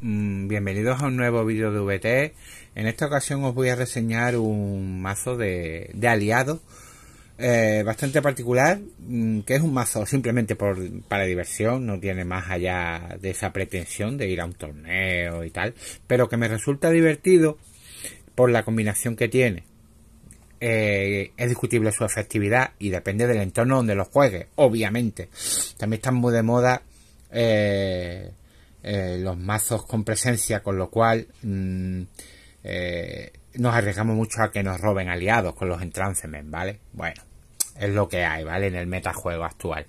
Mm, bienvenidos a un nuevo vídeo de VT. En esta ocasión os voy a reseñar un mazo de, aliado eh, bastante particular, mm, que es un mazo simplemente por, para diversión, no tiene más allá de esa pretensión de ir a un torneo y tal, pero que me resulta divertido por la combinación que tiene. Eh, es discutible su efectividad y depende del entorno donde lo juegue, obviamente. También están muy de moda. Eh, eh, los mazos con presencia, con lo cual mm, eh, nos arriesgamos mucho a que nos roben aliados con los entrancemen, ¿vale? Bueno, es lo que hay, ¿vale? En el metajuego actual.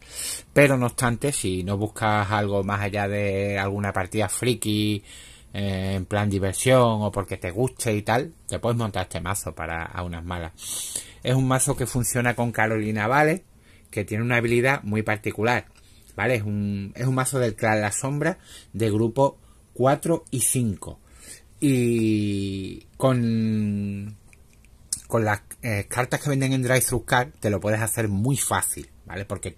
Pero no obstante, si no buscas algo más allá de alguna partida friki, eh, en plan diversión o porque te guste y tal, te puedes montar este mazo para a unas malas. Es un mazo que funciona con Carolina Vale, que tiene una habilidad muy particular es un, es un mazo del Clan La Sombra de grupo 4 y 5. Y con, con las eh, cartas que venden en Drive Card te lo puedes hacer muy fácil, ¿vale? Porque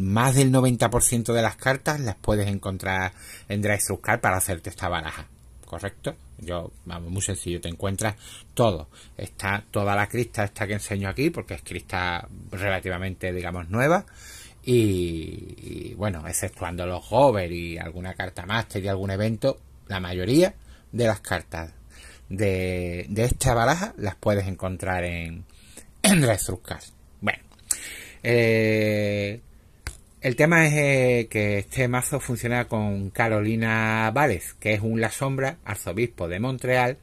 más del 90% de las cartas las puedes encontrar en Drive Card para hacerte esta baraja, ¿correcto? Yo, vamos, muy sencillo, te encuentras todo. Está toda la crista esta que enseño aquí, porque es crista relativamente, digamos, nueva. Y, bueno bueno, exceptuando los hover y alguna carta máster y algún evento, la mayoría de las cartas de, esta baraja las puedes encontrar en, las Bueno, eh, el tema es eh, que este mazo funciona con Carolina Vález, que es un La Sombra, arzobispo de Montreal,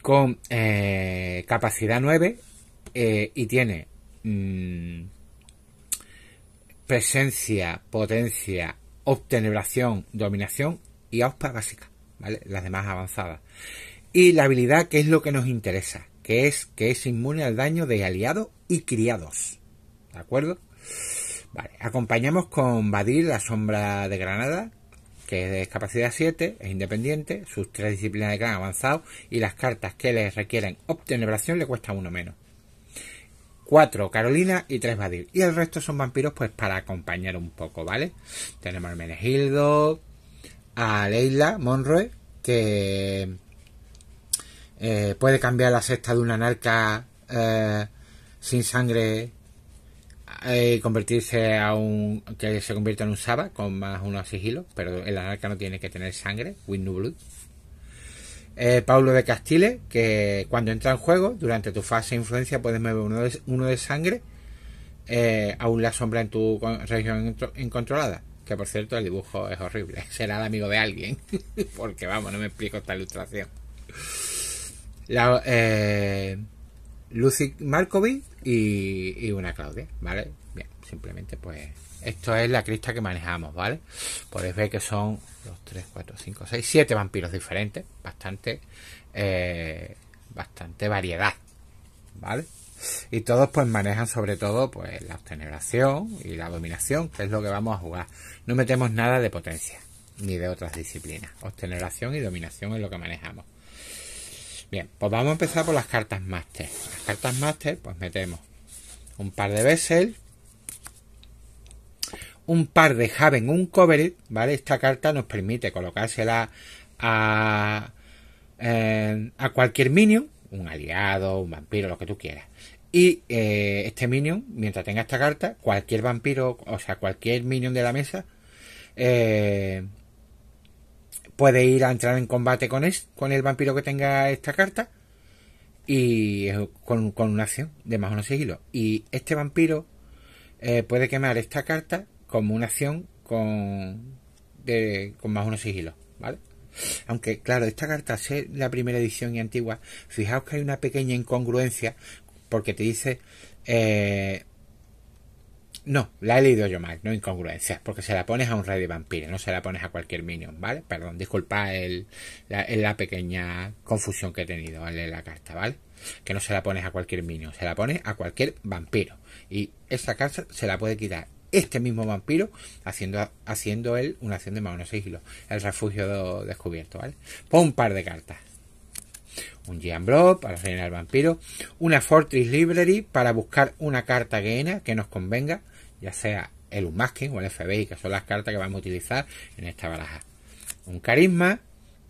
con eh, capacidad 9 y tiene. Mm, presencia, potencia, obtenebración, dominación y auspa básica, ¿vale? Las demás avanzadas. Y la habilidad que es lo que nos interesa, que es que es inmune al daño de aliados y criados. ¿De acuerdo? Vale, acompañamos con Badir la sombra de Granada, que es de capacidad 7, es independiente, sus tres disciplinas de gran avanzado y las cartas que le requieren obtenebración le cuesta uno menos. Cuatro, Carolina y tres Vadir. Y el resto son vampiros pues para acompañar un poco, ¿vale? Tenemos a Menegildo, a Leila Monroe, que eh, puede cambiar la sexta de una anarca eh, sin sangre eh, y convertirse a un que se convierta en un Saba con más uno a sigilo, pero el anarca no tiene que tener sangre, Windu blood. Eh, Paulo de Castile, que cuando entra en juego, durante tu fase de influencia puedes mover uno de, uno de sangre, eh, aún la sombra en tu región incontrolada. Que por cierto, el dibujo es horrible. Será el amigo de alguien. Porque vamos, no me explico esta ilustración. Eh, Lucy Markovic y, y una Claudia, ¿vale? Bien, simplemente pues esto es la crista que manejamos, ¿vale? Podéis ver que son 2, 3, 4, 5, 6, 7 vampiros diferentes. Bastante, eh, bastante variedad, ¿vale? Y todos pues manejan sobre todo pues la obteneración y la dominación, que es lo que vamos a jugar. No metemos nada de potencia, ni de otras disciplinas. Obteneración y dominación es lo que manejamos. Bien, pues vamos a empezar por las cartas máster. Las cartas máster pues metemos un par de Bessel, un par de Javen, un cover, ¿vale? Esta carta nos permite colocársela a, eh, a cualquier minion, un aliado, un vampiro, lo que tú quieras. Y eh, este minion, mientras tenga esta carta, cualquier vampiro, o sea, cualquier minion de la mesa, eh, puede ir a entrar en combate con, con el vampiro que tenga esta carta y con, una acción de más o menos sigilo. Y este vampiro puede quemar esta carta como una acción con, de, con más unos sigilos, ¿vale? Aunque, claro, esta carta, ser la primera edición y antigua, fijaos que hay una pequeña incongruencia porque te dice... Eh, no, la he leído yo mal, no incongruencia, porque se la pones a un rey de vampiro, no se la pones a cualquier minion, ¿vale? Perdón, disculpa el, la, pequeña confusión que he tenido al leer la carta, ¿vale? Que no se la pones a cualquier minion, se la pones a cualquier vampiro. Y esa carta se la puede quitar este mismo vampiro haciendo, haciendo él una acción de más o menos El refugio descubierto, ¿vale? Pon un par de cartas. Un jean Blob para rellenar vampiros vampiro. Una Fortress Library para buscar una carta que nos convenga, ya sea el Unmasking o el FBI, que son las cartas que vamos a utilizar en esta baraja. Un carisma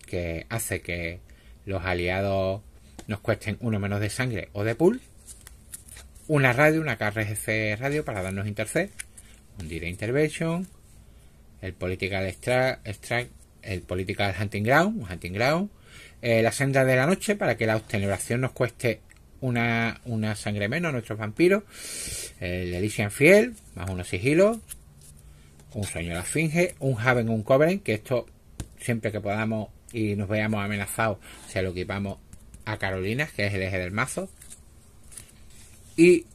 que hace que los aliados nos cuesten uno menos de sangre o de pool. Una radio, una KRGC radio para darnos intercept un dire intervention, el political extract, el political hunting ground, hunting ground, eh, la senda de la noche para que la obteneración nos cueste una, sangre menos a nuestros vampiros, el Elysian Fiel, más unos sigilos, un sueño de la Finge. un Haven, un Cobren. que esto siempre que podamos y nos veamos amenazados, se lo equipamos a Carolina, que es el eje del mazo, y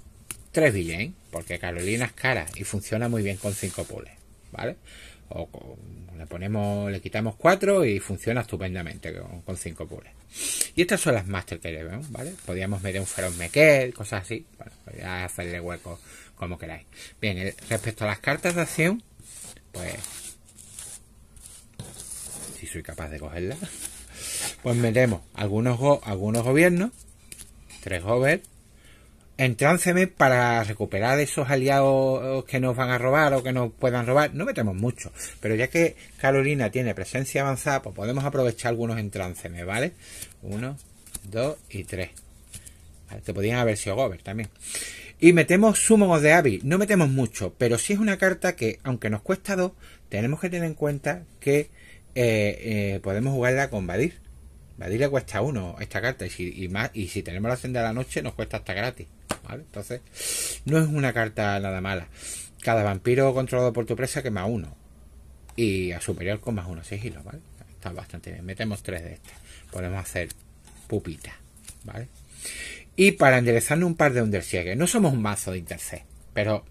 tres Villains porque Carolina es cara y funciona muy bien con cinco pules, ¿vale? O le ponemos, le quitamos cuatro y funciona estupendamente con cinco pules. Y estas son las master que le vemos, ¿vale? Podríamos meter un Feroz Mequel, cosas así, bueno, pues hacerle hueco como queráis. Bien, respecto a las cartas de acción, pues si soy capaz de cogerlas, pues metemos algunos, algunos gobiernos, tres over, Entránceme para recuperar esos aliados que nos van a robar o que nos puedan robar. No metemos mucho, pero ya que Carolina tiene presencia avanzada, pues podemos aprovechar algunos entránceme, ¿vale? Uno, dos y tres. Te podían haber sido Gober también. Y metemos Sumo de hábil. No metemos mucho, pero sí es una carta que, aunque nos cuesta dos, tenemos que tener en cuenta que eh, eh, podemos jugarla con Vadir Madrid le cuesta uno esta carta y si, más, y si tenemos la senda de la noche nos cuesta hasta gratis. ¿vale? Entonces, no es una carta nada mala. Cada vampiro controlado por tu presa quema uno. Y a superior con más uno sigilo, ¿vale? Está bastante bien. Metemos tres de estas. Podemos hacer pupita, ¿vale? Y para enderezarnos un par de Undersiegue. No somos un mazo de Intercept, pero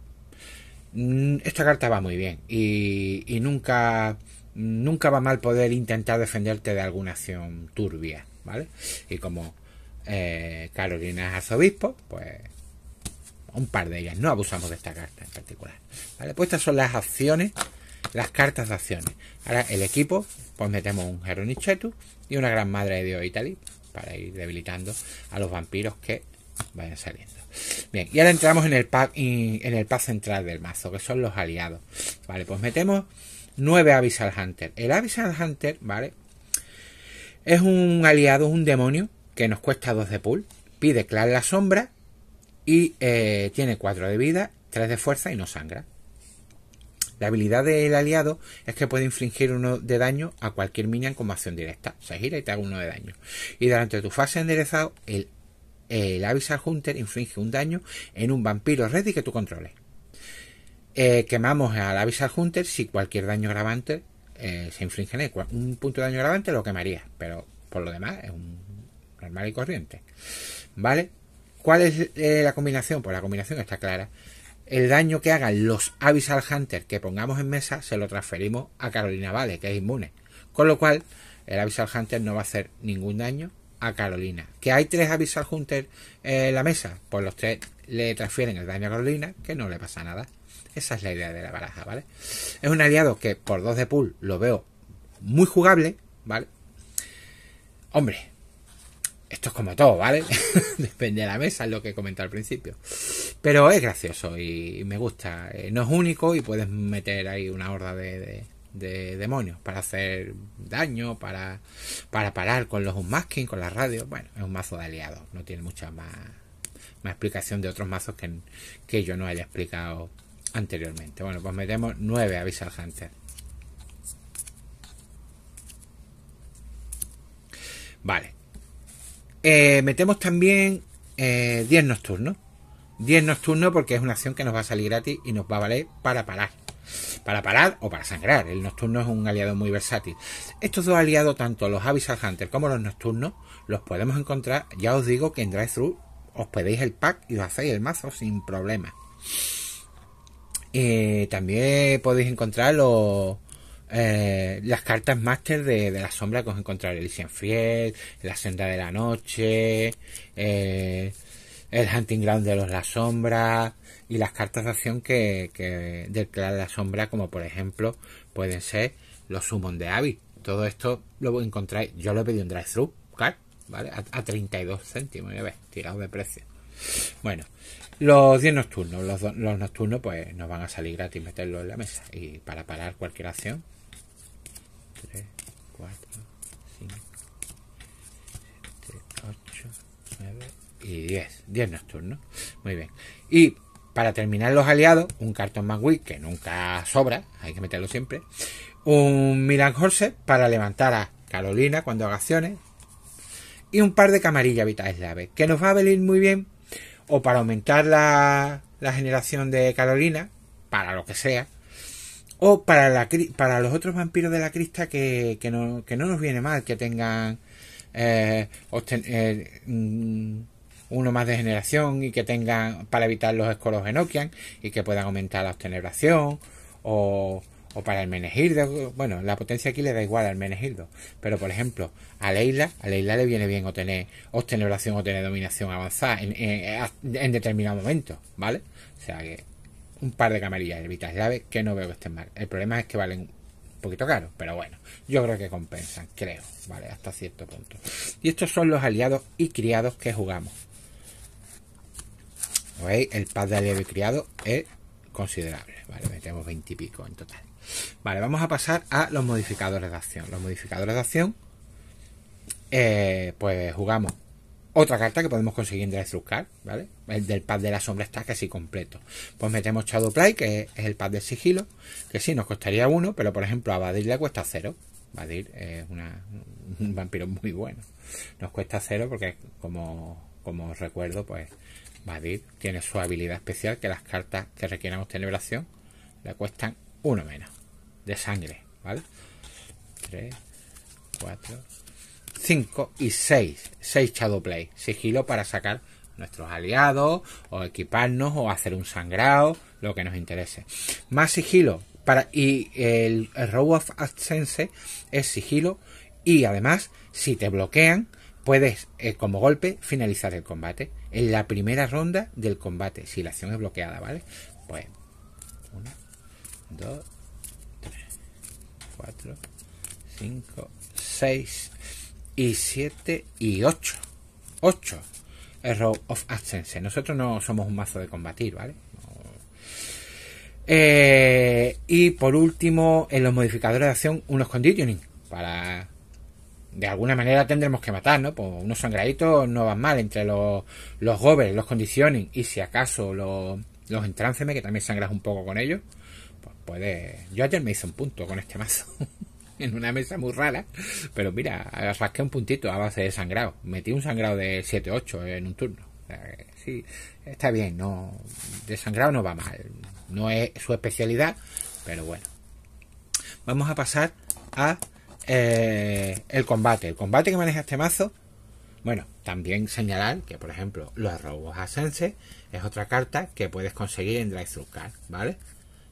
mm, esta carta va muy bien. Y, y nunca nunca va mal poder intentar defenderte de alguna acción turbia, ¿vale? Y como eh, Carolina es arzobispo, pues un par de ellas, no abusamos de esta carta en particular, ¿vale? Pues estas son las acciones, las cartas de acciones. Ahora el equipo, pues metemos un Jeronichetu y una Gran Madre de Dios Italy para ir debilitando a los vampiros que vayan saliendo. Bien, y ahora entramos en el pack, en el pack central del mazo, que son los aliados. Vale, pues metemos 9 Abyssal Hunter. El Abyssal Hunter, ¿vale? Es un aliado, es un demonio que nos cuesta 2 de pool. Pide Clara la sombra y eh, tiene 4 de vida, 3 de fuerza y no sangra. La habilidad del aliado es que puede infligir uno de daño a cualquier minion como acción directa. Se gira y te haga uno de daño. Y durante tu fase enderezado, el, el Abyssal Hunter inflige un daño en un vampiro y que tú controles. Eh, quemamos al Avisal Hunter si cualquier daño gravante eh, se inflige en él. Un punto de daño agravante lo quemaría, pero por lo demás es un normal y corriente. ¿Vale? ¿Cuál es eh, la combinación? Pues la combinación está clara. El daño que hagan los Avisal Hunter que pongamos en mesa se lo transferimos a Carolina Vale, que es inmune. Con lo cual, el Avisal Hunter no va a hacer ningún daño a Carolina. ¿Que hay tres Avisal Hunter en la mesa? Pues los tres le transfieren el daño a Carolina, que no le pasa nada. Esa es la idea de la baraja, ¿vale? Es un aliado que por 2 de pool lo veo muy jugable, ¿vale? Hombre, esto es como todo, ¿vale? Depende de la mesa, es lo que comenté al principio. Pero es gracioso y me gusta. Eh, no es único y puedes meter ahí una horda de, demonios para hacer daño, para, para parar con los unmasking, con las radios. Bueno, es un mazo de aliados, no tiene mucha más una explicación de otros mazos que, yo no haya explicado anteriormente. Bueno, pues metemos 9 Abyssal Hunter. Vale. Eh, metemos también 10 eh, nocturnos. 10 nocturnos porque es una acción que nos va a salir gratis y nos va a valer para parar. Para parar o para sangrar. El nocturno es un aliado muy versátil. Estos dos aliados, tanto los Abyssal Hunter como los nocturnos, los podemos encontrar, ya os digo, que en Drive-Thru os podéis el pack y lo hacéis el mazo sin problema. Y eh, también podéis encontrar eh, las cartas máster de, la sombra que os encontraré. El Fiel, La Senda de la Noche, eh, el Hunting Ground de los La Sombra y las cartas de acción que, que del Clan La Sombra, como por ejemplo pueden ser los Summon de abby Todo esto lo encontráis. Yo lo he pedido en Drive-Thru, ¿vale? A, 32 céntimos, ya ves, tirado de precio. Bueno, los 10 nocturnos, los, los nocturnos pues nos van a salir gratis meterlo en la mesa. Y para parar cualquier acción, 3, 4, 5, 7, 8, 9 y 10. 10 nocturnos. Muy bien. Y para terminar los aliados, un cartón Magui, que nunca sobra, hay que meterlo siempre. Un Milan Horse para levantar a Carolina cuando haga acciones, y un par de camarillas vitales ave que nos va a venir muy bien o para aumentar la, generación de Carolina, para lo que sea, o para, la, para los otros vampiros de la crista que, que, no, que no nos viene mal que tengan eh, eh, mm, uno más de generación y que tengan para evitar los escoros Okian, y que puedan aumentar la obteneración o o para el Menegildo. Bueno, la potencia aquí le da igual al Menegildo. Pero, por ejemplo, a Leila, a Leila le viene bien obtener oración o tener dominación avanzada en, determinado momento, ¿vale? O sea que un par de camarillas de llaves que no veo que estén mal. El problema es que valen un poquito caro, pero bueno, yo creo que compensan, creo, ¿vale? Hasta cierto punto. Y estos son los aliados y criados que jugamos. ¿Veis? El pad de aliado y criado es considerable, ¿vale? Metemos 20 y pico en total. Vale, vamos a pasar a los modificadores de acción. Los modificadores de acción, eh, pues jugamos otra carta que podemos conseguir en la ¿vale? El del pad de la sombra está casi completo. Pues metemos play que es el pad del sigilo, que sí, nos costaría uno, pero por ejemplo a Badir le cuesta cero. Badir es un vampiro muy bueno. Nos cuesta cero porque, como, os recuerdo, pues Badir tiene su habilidad especial que las cartas que requieran obtener acción le cuestan uno menos de sangre, ¿vale? 3, 4, 5 y 6. 6 play Sigilo para sacar nuestros aliados o equiparnos o hacer un sangrado, lo que nos interese. Más sigilo para y el, Row of Ascense es sigilo y además si te bloquean puedes eh, como golpe finalizar el combate en la primera ronda del combate si la acción es bloqueada, ¿vale? Pues una 2, 3, 4, 5, 6 y 7 y 8. 8. El of Ascense. Nosotros no somos un mazo de combatir, ¿vale? Eh, y por último, en los modificadores de acción, unos conditioning. Para. De alguna manera tendremos que matar, ¿no? Pues unos sangraditos no van mal entre los, los goblins, los conditioning y si acaso los, los que también sangras un poco con ellos. Pues, puede... Yo ayer me hice un punto con este mazo. en una mesa muy rara. Pero mira, rasqué un puntito a base de sangrado. Metí un sangrado de 7-8 en un turno. sí, está bien. no De sangrado no va mal. No es su especialidad. Pero bueno. Vamos a pasar a eh, el combate. El combate que maneja este mazo. Bueno, también señalar que, por ejemplo, los robos ascense es otra carta que puedes conseguir en Drive Through Card, ¿vale?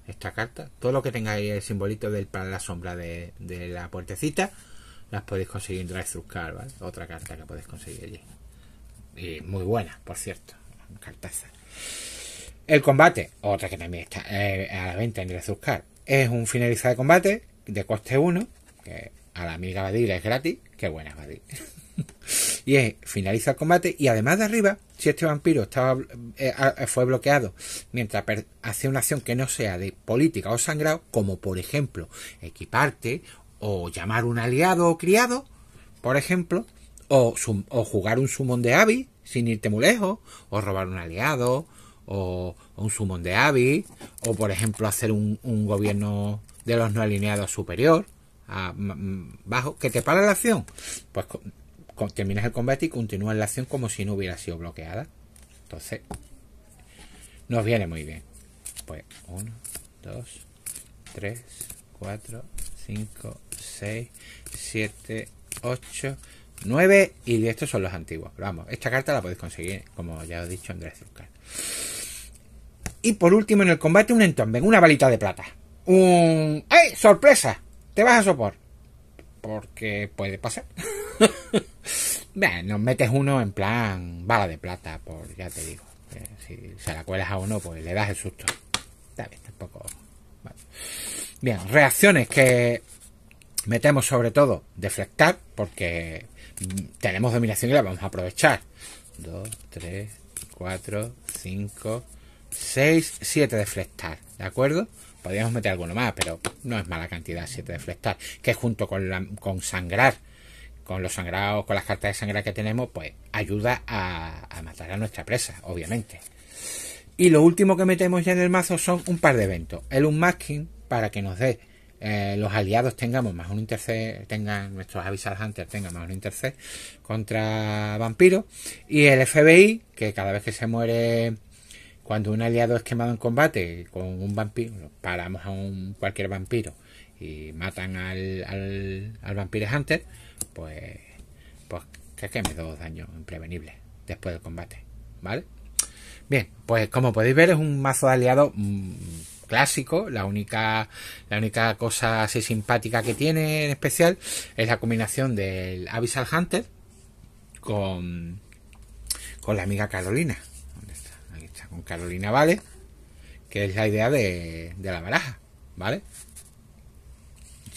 esta carta. Todo lo que tengáis el simbolito del para la sombra de, la puertecita, las podéis conseguir en Drive ¿vale? Otra carta que podéis conseguir allí. Y muy buena, por cierto. Cartaza. El combate, otra que también está eh, a la venta en car es un finalizado de combate de coste 1, que a la amiga Badir es gratis. Qué buena Badir. Y es, finaliza el combate y además de arriba, si este vampiro estaba, eh, eh, fue bloqueado mientras hace una acción que no sea de política o sangrado, como por ejemplo equiparte o llamar un aliado o criado, por ejemplo, o, jugar un sumón de avis sin irte muy lejos, o robar un aliado, o, un sumón de avis o por ejemplo hacer un, gobierno de los no alineados superior, bajo, que te para la acción. Pues terminas el combate y continúas la acción como si no hubiera sido bloqueada. Entonces, nos viene muy bien. Pues 1, 2, 3, 4, 5, 6, 7, 8, 9 y estos son los antiguos. vamos, esta carta la podéis conseguir, como ya os he dicho, Andrés Zucal. Y por último en el combate un entomben, una balita de plata. Un... ¡Ay! ¡Sorpresa! Te vas a sopor. Porque puede pasar. nos metes uno en plan bala de plata, por ya te digo. Eh, si se la cuelas a uno, pues le das el susto. bien, reacciones que metemos sobre todo deflectar, porque mm, tenemos dominación y la vamos a aprovechar. 2, 3, 4, 5, 6, 7 deflectar, ¿de acuerdo? Podríamos meter alguno más, pero no es mala cantidad, 7 deflectar, que junto con, la, con sangrar con los sangrados, con las cartas de sangre que tenemos, pues ayuda a, matar a nuestra presa, obviamente. Y lo último que metemos ya en el mazo son un par de eventos. El unmasking, para que nos dé eh, los aliados tengamos pues, más un interced, tengan nuestros avisal hunters tengan más un interced contra vampiros. Y el FBI, que cada vez que se muere, cuando un aliado es quemado en combate con un vampiro, paramos a un cualquier vampiro y matan al, al, al vampiro hunter pues, pues que me doy daño imprevenible después del combate, ¿vale? Bien, pues como podéis ver es un mazo de aliado mm, clásico, la única, la única cosa así simpática que tiene en especial es la combinación del Abyssal Hunter con, con la amiga Carolina. está, con Carolina Vale, que es la idea de, de la baraja, ¿vale?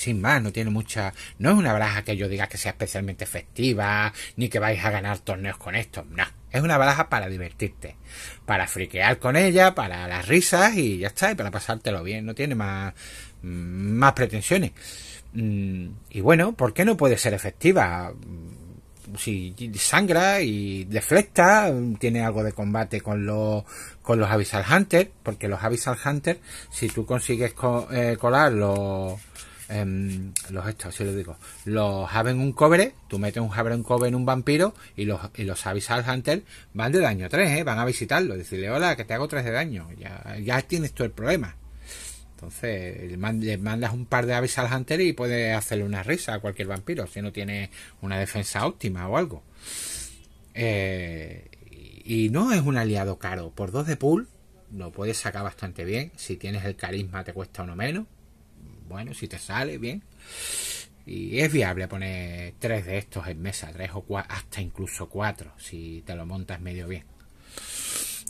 sin más, no tiene mucha, no es una baraja que yo diga que sea especialmente efectiva. ni que vais a ganar torneos con esto, no. Es una baraja para divertirte, para friquear con ella, para las risas y ya está, y para pasártelo bien, no tiene más, mm, más pretensiones. Mm, y bueno, ¿por qué no puede ser efectiva? Mm, si sangra y deflecta, tiene algo de combate con los con los Abyssal Hunter, porque los Abyssal Hunter, si tú consigues co eh, colar los Em, los estos, si lo digo, los Haven un cobre, tú metes un Haven un cobre en un vampiro y los, y los Avisal Hunter van de daño 3, ¿eh? van a visitarlo, decirle, hola, que te hago tres de daño, ya, ya tienes tú el problema. Entonces, le mandas un par de Avisal Hunter y puede hacerle una risa a cualquier vampiro, si no tiene una defensa óptima o algo. Eh, y no es un aliado caro, por dos de pool lo puedes sacar bastante bien, si tienes el carisma te cuesta uno menos bueno, si te sale bien. Y es viable poner tres de estos en mesa, tres o cuatro, hasta incluso cuatro, si te lo montas medio bien.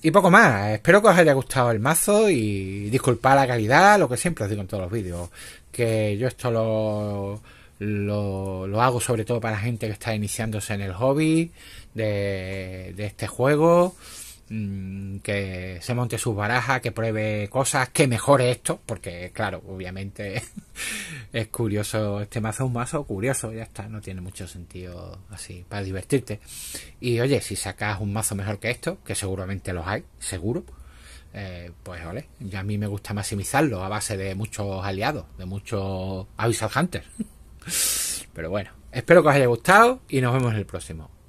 Y poco más, espero que os haya gustado el mazo y disculpa la calidad, lo que siempre os digo en todos los vídeos, que yo esto lo, lo, hago sobre todo para gente que está iniciándose en el hobby de, de este juego. Mm, que se monte sus barajas que pruebe cosas, que mejore esto, porque claro, obviamente es curioso, este mazo es un mazo curioso, ya está, no tiene mucho sentido así para divertirte. Y oye, si sacas un mazo mejor que esto, que seguramente los hay, seguro, eh, pues ole, ya a mí me gusta maximizarlo a base de muchos aliados, de muchos Avisal Hunters. Pero bueno, espero que os haya gustado y nos vemos en el próximo.